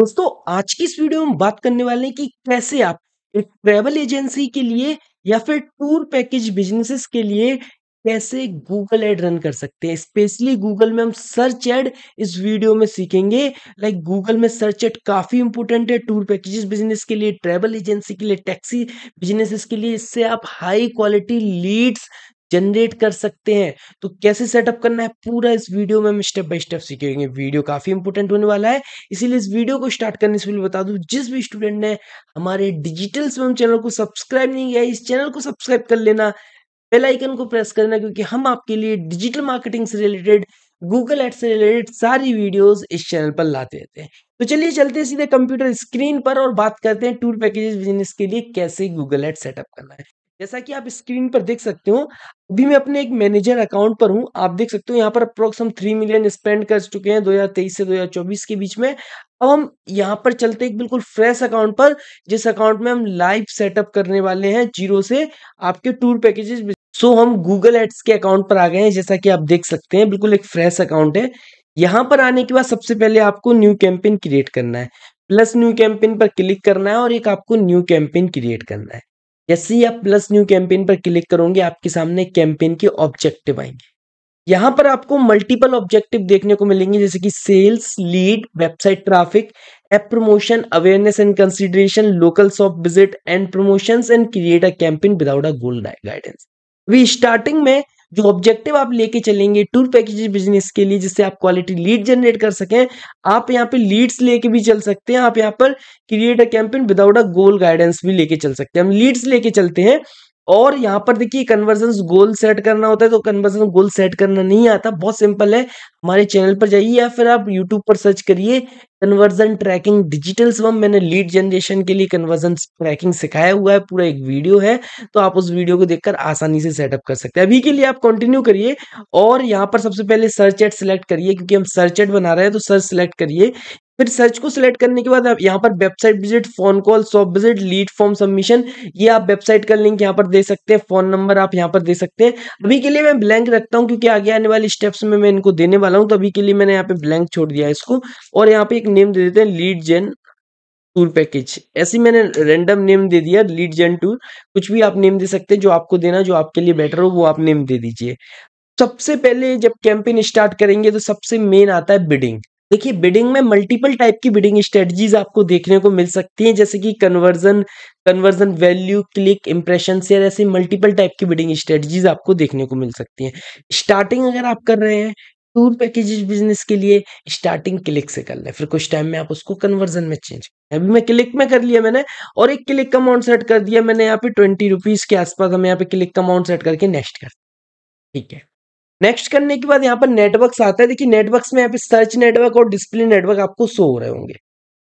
दोस्तों आज की इस वीडियो में बात करने वाले हैं कि कैसे आप एक ट्रेवल एजेंसी के लिए या फिर टूर पैकेज बिजनेसेस के लिए कैसे गूगल एड रन कर सकते हैं स्पेशली गूगल में हम सर्च एड इस वीडियो में सीखेंगे लाइक like गूगल में सर्च एड काफ़ी इंपोर्टेंट है टूर पैकेजेस बिजनेस के लिए ट्रेवल एजेंसी के लिए टैक्सी बिजनेसेस के लिए इससे आप हाई क्वालिटी लीड्स जनरेट कर सकते हैं तो कैसे सेटअप करना है पूरा इस वीडियो में हम स्टेप बाय स्टेप सीखेंगे वीडियो काफ़ी इंपोर्टेंट होने वाला है इसीलिए इस वीडियो को स्टार्ट करने से पहले बता दूं जिस भी स्टूडेंट ने हमारे डिजिटल स्वयं चैनल को सब्सक्राइब नहीं किया इस चैनल को सब्सक्राइब कर लेना बेल आइकन को प्रेस करना क्योंकि हम आपके लिए डिजिटल मार्केटिंग से रिलेटेड गूगल एड से रिलेटेड सारी वीडियोस इस चैनल पर लाते रहते हैं तो चलिए चलते सीधे कंप्यूटर स्क्रीन पर और बात करते हैं टूर पैकेजेस बिजनेस के लिए कैसे गूगल एड सेटअप करना है जैसा कि आप स्क्रीन पर देख सकते हो अभी मैं अपने एक मैनेजर अकाउंट पर हूं आप देख सकते हो यहाँ पर अप्रोक्स हम थ्री मिलियन स्पेंड कर चुके हैं 2023 से 2024 के बीच में अब हम यहाँ पर चलते एक बिल्कुल फ्रेश अकाउंट पर जिस अकाउंट में हम लाइव सेटअप करने वाले हैं जीरो से आपके टूर पैकेजेस सो हम गूगल एड्स के अकाउंट पर आ गए हैं जैसा कि आप देख सकते हैं बिल्कुल एक फ्रेश अकाउंट है यहाँ पर आने के बाद सबसे पहले आपको न्यू कैंपेन क्रिएट करना है प्लस न्यू कैंपेन पर क्लिक करना है और एक आपको न्यू कैंपेन क्रिएट करना है या सी आप प्लस न्यू कैंपेन पर क्लिक करोगे आपके सामने कैंपेन के ऑब्जेक्टिव आएंगे यहां पर आपको मल्टीपल ऑब्जेक्टिव देखने को मिलेंगे जैसे कि sales lead website traffic app promotion awareness and consideration local shop visit and promotion and create a campaign without a goal guidance अभी स्टार्टिंग में जो ऑब्जेक्टिव आप लेके चलेंगे टूर पैकेज बिजनेस के लिए जिससे आप क्वालिटी लीड जनरेट कर सकें आप यहाँ पे लीड्स लेके भी चल सकते हैं आप यहाँ पर create a campaign without a goal guidance भी लेके चल सकते हैं हम लीड्स लेके चलते हैं और यहाँ पर देखिए कन्वर्जन गोल सेट करना होता है तो कन्वर्जन गोल सेट करना नहीं आता बहुत सिंपल है हमारे चैनल पर जाइए या फिर आप यूट्यूब पर सर्च करिए कन्वर्जन ट्रैकिंग डिजिटल स्वम मैंने लीड जनरेशन के लिए कन्वर्जन ट्रैकिंग सिखाया हुआ है पूरा एक वीडियो है तो आप उस वीडियो को देखकर आसानी से सेटअप कर सकते हैं अभी के लिए आप कंटिन्यू करिए और यहाँ पर सबसे पहले सर्च एड सिलेक्ट करिए क्योंकि हम सर्च एड बना रहे हैं तो सर्च सिलेक्ट करिए फिर सर्च को सिलेक्ट करने के बाद आप यहाँ पर website visit phone call shop visit lead form submission ये आप वेबसाइट का लिंक यहाँ पर दे सकते हैं फोन नंबर आप यहाँ पर दे सकते हैं अभी के लिए मैं ब्लैंक रखता हूँ क्योंकि आगे आने वाले स्टेप्स में मैं इनको देने वाला हूँ तो अभी के लिए मैंने यहाँ पे ब्लैंक छोड़ दिया इसको और यहाँ पे एक नेम दे देते हैं लीड जेन टूर पैकेज ऐसी मैंने रेंडम नेम दे दिया लीड जेन टूर कुछ भी आप नेम दे सकते हैं जो आपको देना जो आपके लिए बेटर हो वो आप नेम दे दीजिए सबसे पहले जब कैंपेन स्टार्ट करेंगे तो सबसे मेन आता है बिडिंग देखिए बिडिंग में मल्टीपल टाइप की बिडिंग स्ट्रेटजीज आपको देखने को मिल सकती हैं जैसे कि conversion conversion value click impression share ऐसी मल्टीपल टाइप की बिडिंग स्ट्रेटजीज आपको देखने को मिल सकती हैं स्टार्टिंग अगर आप कर रहे हैं टूर पैकेजेस बिजनेस के लिए स्टार्टिंग क्लिक से कर लें फिर कुछ टाइम में आप उसको कन्वर्जन में चेंज अभी मैं क्लिक में कर लिया मैंने और एक क्लिक का अमाउंट सेट कर दिया मैंने यहाँ पे ट्वेंटी रुपीज के आसपास हमें यहाँ पे क्लिक का अमाउंट सेट करके नेक्स्ट कर ठीक है नेक्स्ट करने के बाद यहाँ पर नेटवर्क्स आता है देखिए नेटवर्क्स में यहाँ पे सर्च नेटवर्क और डिस्प्ले नेटवर्क आपको शो हो रहे होंगे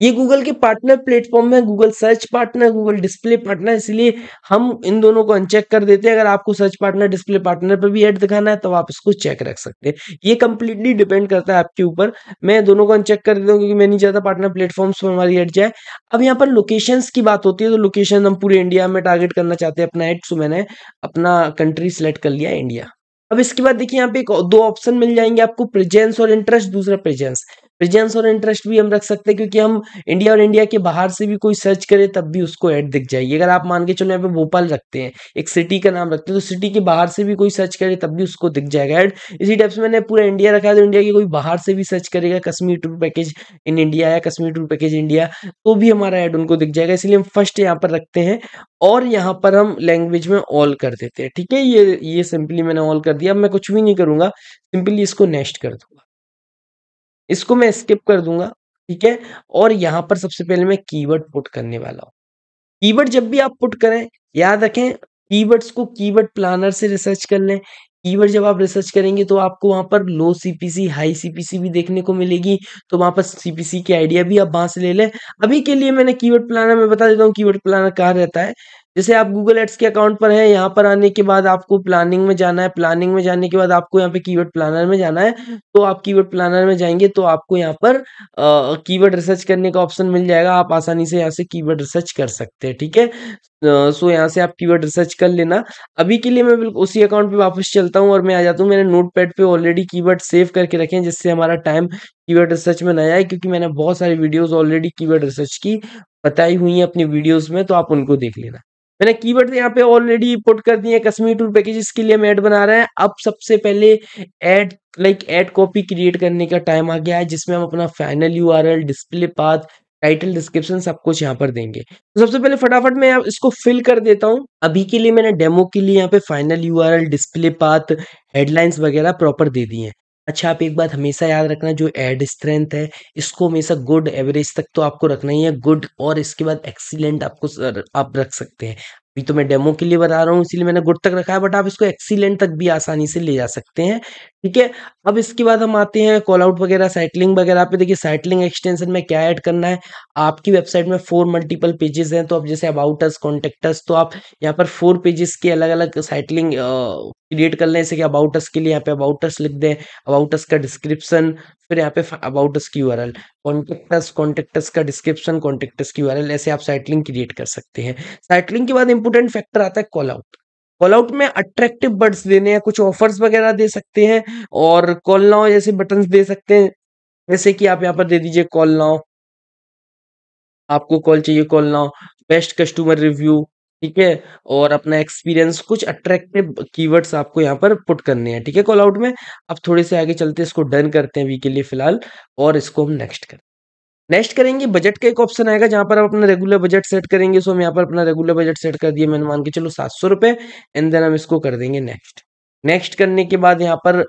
ये गूगल के पार्टनर प्लेटफॉर्म में Google search partner Google display partner इसलिए हम इन दोनों को अनचेक कर देते हैं अगर आपको सर्च पार्टनर डिस्प्ले पार्टनर पर भी ऐड दिखाना है तो आप इसको चेक रख सकते हैं ये कंप्लीटली डिपेंड करता है आपके ऊपर मैं दोनों को अनचेक कर देता हूँ क्योंकि मैं नहीं चाहता पार्टनर प्लेटफॉर्म पर हमारी एड जाए अब यहाँ पर लोकेशन की बात होती है तो लोकेशन हम पूरे इंडिया में टारगेट करना चाहते हैं अपना एड सो मैंने अपना कंट्री सेलेक्ट कर लिया इंडिया अब इसके बाद देखिए यहाँ पे दो ऑप्शन मिल जाएंगे आपको प्रेजेंस और इंटरेस्ट दूसरा प्रेजेंस प्रेजेंस और इंटरेस्ट भी हम रख सकते हैं क्योंकि हम इंडिया और इंडिया के बाहर से भी कोई सर्च करे तब भी उसको ऐड दिख जाएगी अगर आप मान के चलो यहाँ पे भोपाल रखते हैं एक सिटी का नाम रखते हैं तो सिटी के बाहर से भी कोई सर्च करे तब भी उसको दिख जाएगा ऐड इसी टाइप से मैंने पूरा इंडिया रखा है तो इंडिया के कोई बाहर से भी सर्च करेगा Kashmir tour package in India या कश्मीर टूर पैकेज इंडिया तो भी हमारा ऐड उनको दिख जाएगा इसलिए हम फर्स्ट यहाँ पर रखते हैं और यहाँ पर हम लैंग्वेज में ऑल कर देते हैं ठीक है ये ये सिंपली मैंने ऑल कर दिया अब मैं कुछ भी नहीं करूँगा सिंपली इसको नेक्स्ट कर दूंगा इसको मैं स्किप कर दूंगा ठीक है और यहाँ पर सबसे पहले मैं कीवर्ड पुट करने वाला हूँ कीवर्ड जब भी आप पुट करें याद रखें कीवर्ड्स को कीवर्ड प्लानर से रिसर्च कर लें कीवर्ड जब आप रिसर्च करेंगे तो आपको वहां पर लो सीपीसी हाई सीपीसी भी देखने को मिलेगी तो वहां पर सीपीसी की आइडिया भी आप वहां से ले लें अभी के लिए मैंने कीवर्ड प्लानर में बता देता हूँ कीवर्ड प्लानर कहाँ रहता है जैसे आप गूगल एड्स के अकाउंट पर हैं यहाँ पर आने के बाद आपको प्लानिंग में जाना है प्लानिंग में जाने के बाद आपको यहाँ पे कीवर्ड प्लानर में जाना है तो आप कीवर्ड प्लानर में जाएंगे तो आपको यहाँ पर कीवर्ड रिसर्च करने का ऑप्शन मिल जाएगा आप आसानी से यहाँ से कीवर्ड रिसर्च कर सकते हैं ठीक है सो यहाँ से आप कीवर्ड रिसर्च कर लेना अभी के लिए मैं बिल्कुल उसी अकाउंट पे वापस चलता हूँ और मैं आ जाता हूँ मैंने नोट पैड पर ऑलरेडी की सेव करके रखे हैं जिससे हमारा टाइम कीवर्ड रिसर्च में नया है क्योंकि मैंने बहुत सारी वीडियोज ऑलरेडी कीवर्ड रिसर्च की बताई हुई है अपनी वीडियोज में तो आप उनको देख लेना मैंने कीवर्ड यहाँ पे ऑलरेडी पुट कर दिए कश्मीर टूर पैकेज के लिए हम ऐड बना रहे हैं अब सबसे पहले ad like ad copy create करने का टाइम आ गया है जिसमें हम अपना final URL display path title description सब कुछ यहाँ पर देंगे तो सबसे पहले फटाफट मैं इसको फिल कर देता हूँ अभी के लिए मैंने डेमो के लिए यहाँ पे final U display path headlines वगैरह प्रॉपर दे दी हैं अच्छा आप एक बात हमेशा याद रखना जो एड स्ट्रेंथ है इसको हमेशा गुड एवरेज तक तो आपको रखना ही है गुड और इसके बाद एक्सीलेंट आपको आप रख सकते हैं अभी तो मैं डेमो के लिए बता रहा हूँ इसलिए मैंने गुड तक रखा है बट आप इसको एक्सीलेंट तक भी आसानी से ले जा सकते हैं ठीक है अब इसके बाद हम आते हैं कॉल आउट वगैरह साइटलिंग वगैरह पे देखिए साइटलिंग एक्सटेंशन में क्या ऐड करना है आपकी वेबसाइट में फोर मल्टीपल पेजेस हैं तो अब जैसे अबाउट अस कॉन्टेक्ट अस तो आप यहाँ पर फोर पेजेस के अलग अलग साइटलिंग क्रिएट कर लें जैसे कि अबाउट अस के लिए यहाँ पे अबाउट अस लिख दें अबाउट अस का डिस्क्रिप्शन फिर यहाँ पे अबाउट अस की यूआरएल कॉन्टेक्टस कॉन्टेक्टस का डिस्क्रिप्शन कॉन्टेक्टस की यूआरएल ऐसे आप साइटलिंग क्रिएट कर सकते हैं साइटलिंग के बाद इंपोर्टेंट फैक्टर आता है कॉल आउट कॉल आउट में अट्रैक्टिव बर्ड्स देने हैं कुछ ऑफर्स वगैरह दे सकते हैं और कॉल नाउ जैसे बटन दे सकते हैं जैसे कि आप यहाँ पर दे दीजिए कॉल नाउ आपको कॉल चाहिए call now best customer review ठीक है और अपना एक्सपीरियंस कुछ अट्रैक्टिव कीवर्ड्स आपको यहाँ पर पुट करने हैं ठीक है कॉल आउट में अब थोड़े से आगे चलते इसको डन करते हैं वी के लिए फिलहाल और इसको हम नेक्स्ट करते हैं नेक्स्ट करेंगे बजट का एक ऑप्शन आएगा जहां पर आप अपना रेगुलर बजट सेट करेंगे सो हम यहाँ पर अपना रेगुलर बजट सेट कर दिया मैंने मान के चलो सात सौ रुपए एंड देन हम इसको कर देंगे नेक्स्ट नेक्स्ट करने के बाद यहाँ पर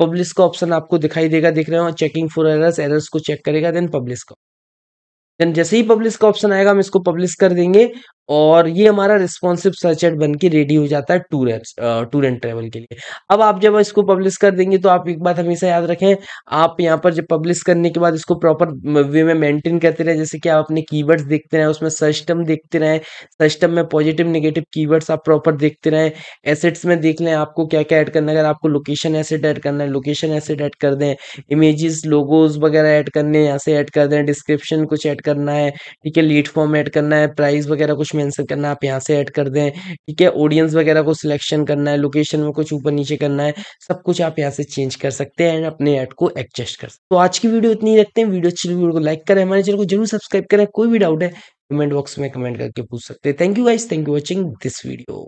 पब्लिश का ऑप्शन आपको दिखाई देगा दिख रहे हो चेकिंग फॉर एरर्स एरर्स को चेक करेगा देन पब्लिश का देन जैसे ही पब्लिश का ऑप्शन आएगा हम इसको पब्लिश कर देंगे और ये हमारा रिस्पॉन्सिव सर्च एड बन के रेडी हो जाता है tour apps tour and travel के लिए अब आप जब इसको पब्लिश कर देंगे तो आप एक बात हमेशा याद रखें आप यहाँ पर जब पब्लिश करने के बाद इसको प्रॉपर वे में मेंटेन करते रहें जैसे कि आप अपने कीवर्ड्स देखते रहें उसमें सस्टम देखते रहें सस्टम में पॉजिटिव नेगेटिव कीवर्ड्स आप प्रॉपर देखते रहें एसेट्स में देख लें आपको क्या क्या ऐड करना है अगर आपको लोकेशन एसेट ऐड करना है लोकेशन एसेट ऐड कर दें इमेजेस लोगोज वगैरह ऐड करने यहाँ से ऐड कर दें डिस्क्रिप्शन कुछ ऐड करना है ठीक है लीड फॉर्म ऐड करना है प्राइस वगैरह कुछ मेंशन करना है आप यहाँ से ऐड कर दें ठीक है ऑडियंस वगैरह को सिलेक्शन करना है लोकेशन में कुछ ऊपर नीचे करना है सब कुछ आप यहाँ से चेंज कर सकते हैं एंड अपने ऐड को एडजस्ट कर सकते तो आज की वीडियो इतनी रखते हैं वीडियो अच्छी वीडियो को लाइक करें हमारे चैनल को जरूर सब्सक्राइब करें कोई भी डाउट है कमेंट बॉक्स में कमेंट करके पूछ सकते हैं thank you guys thank you watching this video